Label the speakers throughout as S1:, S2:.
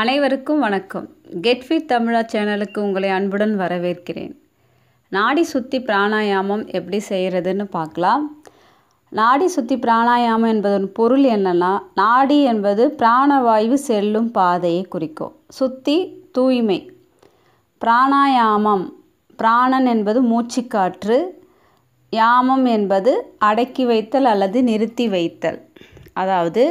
S1: அனைவருக்கும் வணக்கம் கெட்ஃபிட் தமிழா சேனலுக்கு உங்களை அன்புடன் வரவேற்கிறேன் நாடி சுத்தி பிராணாயாமம் எப்படி செய்கிறதுன்னு பார்க்கலாம் நாடி சுத்தி பிராணாயாமம் என்பதன் பொருள் என்னென்னா நாடி என்பது பிராணவாயு செல்லும் பாதையை குறிக்கும் சுத்தி தூய்மை பிராணாயாமம் பிராணன் என்பது மூச்சுக்காற்று யாமம் என்பது அடக்கி வைத்தல் அல்லது நிறுத்தி வைத்தல் அதாவது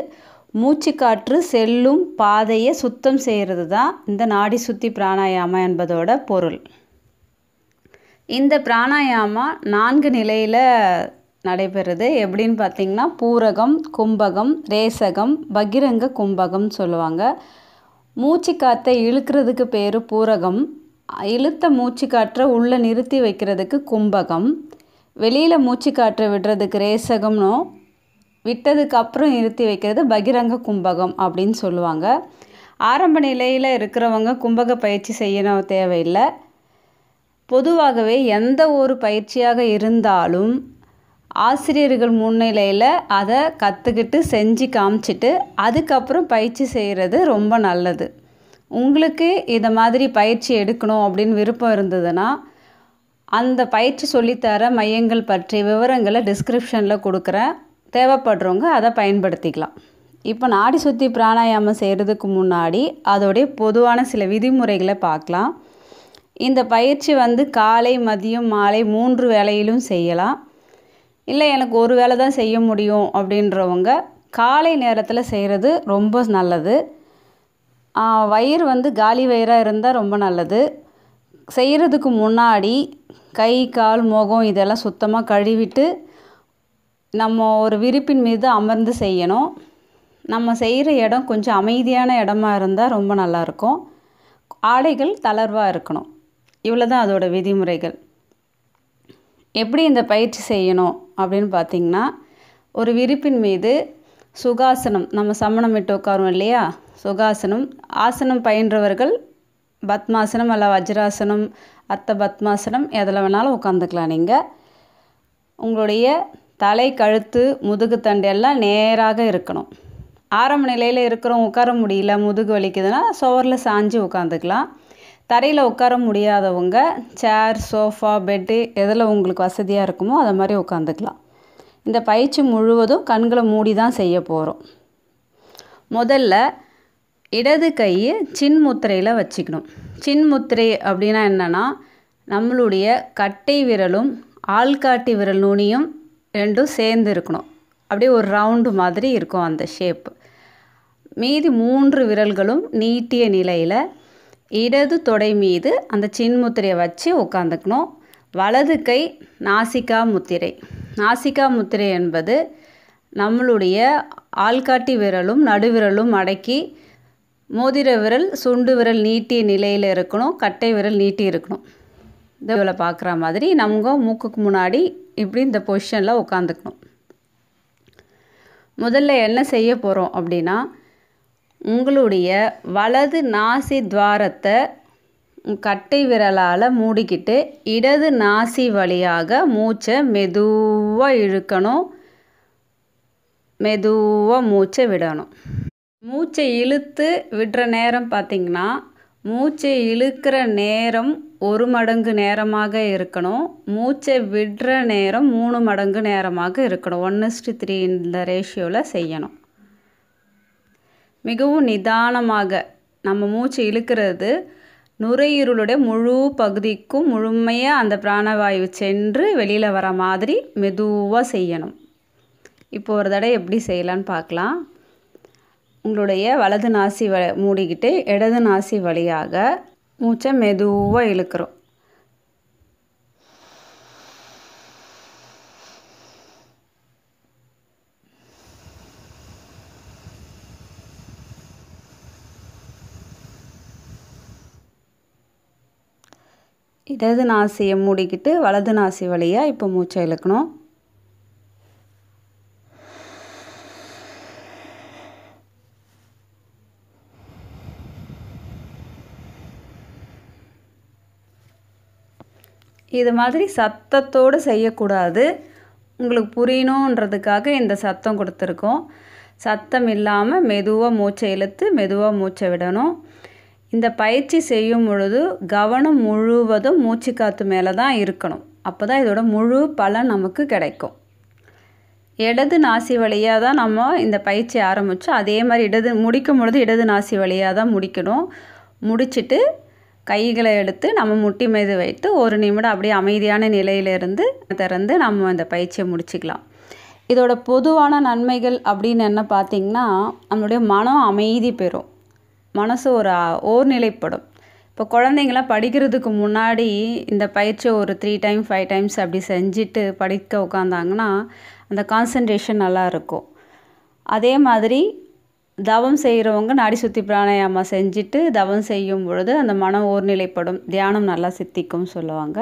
S1: மூச்சுக்காற்று செல்லும் பாதையை சுத்தம் செய்கிறது தான் இந்த நாடி சுத்தி பிராணாயாமம் என்பதோட பொருள் இந்த பிராணாயாமம் நான்கு நிலையில் நடைபெறுது எப்படின்னு பார்த்திங்கன்னா பூரகம் கும்பகம் ரேசகம் பகிரங்க கும்பகம்னு சொல்லுவாங்க மூச்சு காற்றை இழுக்கிறதுக்கு பேர் பூரகம் இழுத்த மூச்சு காற்றை உள்ளே நிறுத்தி வைக்கிறதுக்கு கும்பகம் வெளியில் மூச்சு காற்றை விடுறதுக்கு ரேசகம்னும் விட்டதுக்கப்புறம் நிறுத்தி வைக்கிறது பகிரங்க கும்பகம் அப்படின்னு சொல்லுவாங்க ஆரம்ப நிலையில் இருக்கிறவங்க கும்பக பயிற்சி செய்யணும் தேவையில்லை பொதுவாகவே எந்த ஒரு பயிற்சியாக இருந்தாலும் ஆசிரியர்கள் முன்னிலையில் அதை கற்றுக்கிட்டு செஞ்சு காமிச்சிட்டு அதுக்கப்புறம் பயிற்சி செய்கிறது ரொம்ப நல்லது உங்களுக்கு இதை மாதிரி பயிற்சி எடுக்கணும் அப்படின்னு விருப்பம் இருந்ததுன்னா அந்த பயிற்சி சொல்லித்தர மையங்கள் பற்றிய விவரங்களை டிஸ்கிரிப்ஷனில் கொடுக்குறேன் தேவைப்படுறவங்க அதை பயன்படுத்திக்கலாம் இப்போ நாடி சுற்றி பிராணாயாமம் செய்கிறதுக்கு முன்னாடி அதோடைய பொதுவான சில விதிமுறைகளை பார்க்கலாம் இந்த பயிற்சி வந்து காலை மதியம் மாலை மூன்று வேளையிலும் செய்யலாம் இல்லை எனக்கு ஒரு வேளை தான் செய்ய முடியும் அப்படின்றவங்க காலை நேரத்தில் செய்கிறது ரொம்ப நல்லது வயிறு வந்து காலி வயிறாக இருந்தால் ரொம்ப நல்லது செய்கிறதுக்கு முன்னாடி கை கால் முகம் இதெல்லாம் சுத்தமாக கழுவிட்டு நம்ம ஒரு விரிப்பின் மீது அமர்ந்து செய்யணும் நம்ம செய்கிற இடம் கொஞ்சம் அமைதியான இடமா இருந்தால் ரொம்ப நல்லாயிருக்கும் ஆடைகள் தளர்வாக இருக்கணும் இவ்வளோ தான் அதோடய விதிமுறைகள் எப்படி இந்த பயிற்சி செய்யணும் அப்படின்னு பார்த்திங்கன்னா ஒரு விரிப்பின் மீது சுகாசனம் நம்ம சமணம் விட்டு உட்காரோம் இல்லையா சுகாசனம் ஆசனம் பயின்றவர்கள் பத்மாசனம் அல்ல வஜ்ராசனம் அர்த்த பத்மாசனம் எதில் வேணாலும் உட்காந்துக்கலாம் நீங்கள் உங்களுடைய தலை கழுத்து முதுகு தண்டு எல்லாம் நேராக இருக்கணும் ஆரம்ப நிலையில் இருக்கிறவங்க உட்கார முடியல முதுகு வலிக்குதுன்னா சோரில் சாஞ்சு உட்காந்துக்கலாம் தரையில் உட்கார முடியாதவங்க சேர் சோஃபா பெட்டு எதில் உங்களுக்கு வசதியாக இருக்குமோ அதை மாதிரி உட்காந்துக்கலாம் இந்த பயிற்சி முழுவதும் கண்களை மூடி தான் செய்ய போகிறோம் முதல்ல இடது கையை சின் முத்திரையில் வச்சுக்கணும் சின் முத்திரை அப்படின்னா என்னென்னா நம்மளுடைய கட்டை விரலும் ஆள்காட்டி விரல் நுனியும் ரெண்டும் சேர்ந்து இருக்கணும் அப்படியே ஒரு ரவுண்டு மாதிரி இருக்கும் அந்த ஷேப்பு மீதி மூன்று விரல்களும் நீட்டிய நிலையில் இடது தொடை மீது அந்த சின்முத்திரையை வச்சு உட்காந்துக்கணும் வலது கை நாசிக்கா முத்திரை நாசிக்கா முத்திரை என்பது நம்மளுடைய ஆள்காட்டி விரலும் நடுவிரலும் அடக்கி மோதிர விரல் சுண்டு விரல் நீட்டிய நிலையில் இருக்கணும் கட்டை விரல் நீட்டி இருக்கணும் இதில் பார்க்குற மாதிரி நம்ம மூக்குக்கு முன்னாடி இப்படி இந்த பொசிஷனில் உட்காந்துக்கணும் முதல்ல என்ன செய்ய போகிறோம் அப்படின்னா உங்களுடைய வலது நாசி துவாரத்தை கட்டை விரலால் மூடிக்கிட்டு இடது நாசி வழியாக மூச்சை மெதுவாக இழுக்கணும் மெதுவாக மூச்சை விடணும் மூச்சை இழுத்து விடுற நேரம் பார்த்திங்கன்னா மூச்சை இழுக்கிற நேரம் ஒரு மடங்கு நேரமாக இருக்கணும் மூச்சை விடுற நேரம் மூணு மடங்கு நேரமாக இருக்கணும் ஒன் த்ரீ இந்த ரேஷியோவில் செய்யணும் மிகவும் நிதானமாக நம்ம மூச்சு இழுக்கிறது நுரையீரலுடைய முழு பகுதிக்கும் முழுமையாக அந்த பிராணவாயு சென்று வெளியில் வர மாதிரி மெதுவாக செய்யணும் இப்போ ஒரு தடவை எப்படி செய்யலான்னு பார்க்கலாம் உங்களுடைய வலது நாசி வ மூடிக்கிட்டு இடது நாசி வழியாக மூச்சை மெதுவாக இழுக்கிறோம் இடது நாசியை மூடிக்கிட்டு வலது நாசி வழியாக இப்போ மூச்சை இழுக்கணும் இது மாதிரி சத்தத்தோடு செய்யக்கூடாது உங்களுக்கு புரியணுன்றதுக்காக இந்த சத்தம் கொடுத்துருக்கோம் சத்தம் இல்லாமல் மெதுவாக மூச்சை இழுத்து மெதுவாக மூச்சை விடணும் இந்த பயிற்சி செய்யும் பொழுது கவனம் முழுவதும் மூச்சு காற்று மேலே தான் இருக்கணும் அப்போ தான் இதோட முழு பலன் நமக்கு கிடைக்கும் இடது நாசி வழியாக தான் நம்ம இந்த பயிற்சி ஆரம்பித்தோம் அதே மாதிரி இடது முடிக்கும் பொழுது இடது நாசி வழியாக தான் முடிக்கணும் முடிச்சுட்டு கைகளை எடுத்து நம்ம முட்டி மீது வைத்து ஒரு நிமிடம் அப்படியே அமைதியான நிலையிலிருந்து திறந்து நம்ம அந்த பயிற்சியை முடிச்சுக்கலாம் இதோட பொதுவான நன்மைகள் அப்படின்னு என்ன பார்த்திங்கன்னா நம்மளுடைய மனம் அமைதி பெறும் மனசு ஒரு ஓர்நிலைப்படும் இப்போ குழந்தைங்களாம் படிக்கிறதுக்கு முன்னாடி இந்த பயிற்சியை ஒரு த்ரீ டைம் ஃபைவ் டைம்ஸ் அப்படி செஞ்சுட்டு படிக்க உட்காந்தாங்கன்னா அந்த கான்சன்ட்ரேஷன் நல்லா இருக்கும் அதே மாதிரி தவம் செய்கிறவங்க நாடி சுற்றி பிராணாயாமம் செஞ்சுட்டு தவம் செய்யும் பொழுது அந்த மனம் ஓர்நிலைப்படும் தியானம் நல்லா சித்திக்கும் சொல்லுவாங்க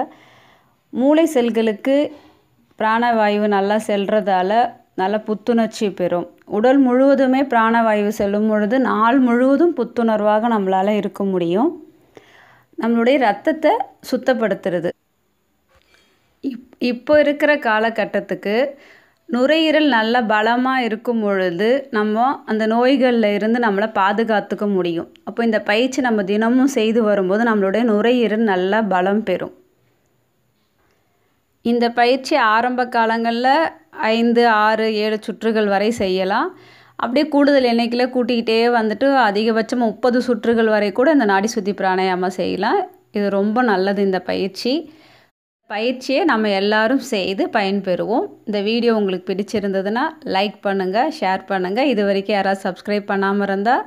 S1: மூளை செல்களுக்கு பிராணவாயு நல்லா செல்கிறதால நல்ல புத்துணர்ச்சி பெறும் உடல் முழுவதுமே பிராணவாயு செல்லும் பொழுது நாள் முழுவதும் புத்துணர்வாக நம்மளால் இருக்க முடியும் நம்மளுடைய ரத்தத்தை சுத்தப்படுத்துறது இப் இப்போ இருக்கிற காலகட்டத்துக்கு நுரையீரல் நல்ல பலமாக இருக்கும் பொழுது நம்ம அந்த நோய்களில் இருந்து நம்மளை பாதுகாத்துக்க முடியும் அப்போ இந்த பயிற்சி நம்ம தினமும் செய்து வரும்போது நம்மளுடைய நுரையீரல் நல்ல பலம் பெறும் இந்த பயிற்சி ஆரம்ப காலங்களில் ஐந்து ஆறு ஏழு சுற்றுகள் வரை செய்யலாம் அப்படியே கூடுதல் எண்ணிக்கையில் கூட்டிக்கிட்டே வந்துட்டு அதிகபட்சம் முப்பது சுற்றுகள் வரை கூட இந்த நாடி சுத்தி பிராணாயாமம் செய்யலாம் இது ரொம்ப நல்லது இந்த பயிற்சி பயிற்சியை நம்ம எல்லாரும் செய்து பயன்பெறுவோம் இந்த வீடியோ உங்களுக்கு பிடிச்சிருந்ததுன்னா லைக் பண்ணுங்கள் ஷேர் பண்ணுங்கள் இது வரைக்கும் யாராவது சப்ஸ்கிரைப் பண்ணாமல் இருந்தால்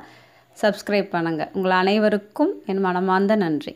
S1: சப்ஸ்கிரைப் பண்ணுங்கள் உங்கள் அனைவருக்கும் என் மனமார்ந்த நன்றி